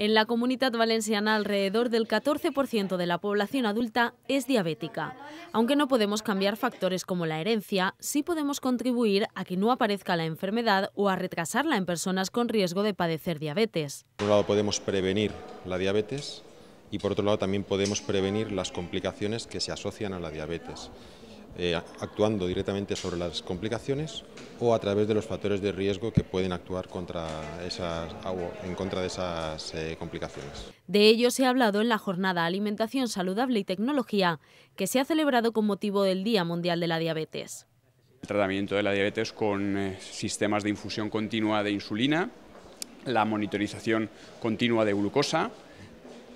En la comunidad valenciana, alrededor del 14% de la población adulta es diabética. Aunque no podemos cambiar factores como la herencia, sí podemos contribuir a que no aparezca la enfermedad o a retrasarla en personas con riesgo de padecer diabetes. Por un lado podemos prevenir la diabetes y por otro lado también podemos prevenir las complicaciones que se asocian a la diabetes. Eh, actuando directamente sobre las complicaciones o a través de los factores de riesgo que pueden actuar ah, en contra de esas eh, complicaciones. De ello se ha hablado en la jornada Alimentación Saludable y Tecnología, que se ha celebrado con motivo del Día Mundial de la Diabetes. El tratamiento de la diabetes con eh, sistemas de infusión continua de insulina, la monitorización continua de glucosa,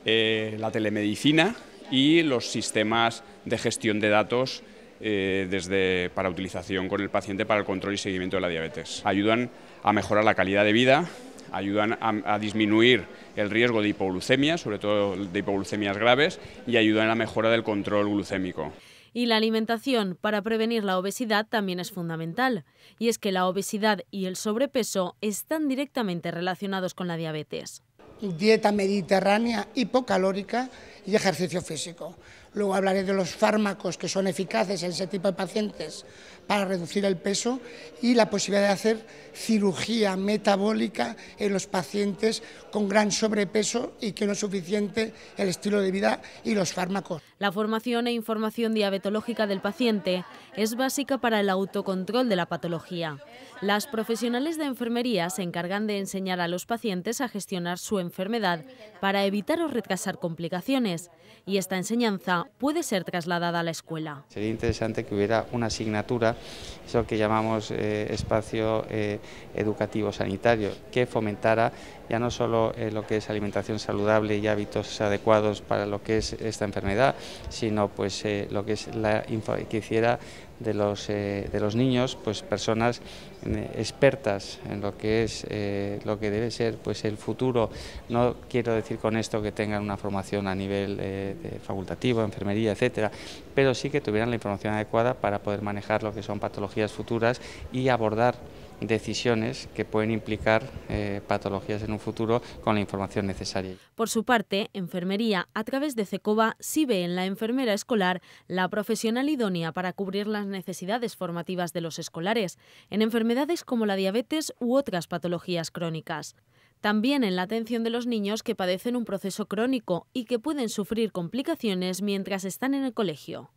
la telemedicina y los sistemas de gestión de datos eh, desde, para utilización con el paciente para el control y seguimiento de la diabetes. Ayudan a mejorar la calidad de vida, ayudan a, a, disminuir el riesgo de hipoglucemia, sobre todo de hipoglucemias graves, y ayudan a la mejora del control glucémico. Y la alimentación para prevenir la obesidad también es fundamental. Y es que la obesidad y el sobrepeso están directamente relacionados con la diabetes. Dieta mediterránea hipocalórica y ejercicio físico luego hablaré de los fármacos que son eficaces en ese tipo de pacientes para reducir el peso y la posibilidad de hacer cirugía metabólica en los pacientes con gran sobrepeso y que no es suficiente el estilo de vida y los fármacos. La formación e información diabetológica del paciente es básica para el autocontrol de la patología. Las profesionales de enfermería se encargan de enseñar a los pacientes a gestionar su enfermedad para evitar o retrasar complicaciones y esta enseñanza puede ser trasladada a la escuela. Sería interesante que hubiera una asignatura, eso que llamamos eh, espacio eh, educativo sanitario, que fomentara ya no solo eh, lo que es alimentación saludable y hábitos adecuados para lo que es esta enfermedad, sino pues eh, lo que es la que hiciera de los, eh, de los niños, pues personas expertas en lo que es lo que debe ser pues el futuro. No quiero decir con esto que tengan una formación a nivel facultativo, enfermería, etcétera, pero sí que tuvieran la información adecuada para poder manejar lo que son patologías futuras y abordar decisiones que pueden implicar eh, patologías en un futuro con la información necesaria. Por su parte, Enfermería, a través de CECOBA, sí ve en la enfermera escolar la profesional idónea para cubrir las necesidades formativas de los escolares en enfermedades como la diabetes u otras patologías crónicas. También en la atención de los niños que padecen un proceso crónico y que pueden sufrir complicaciones mientras están en el colegio.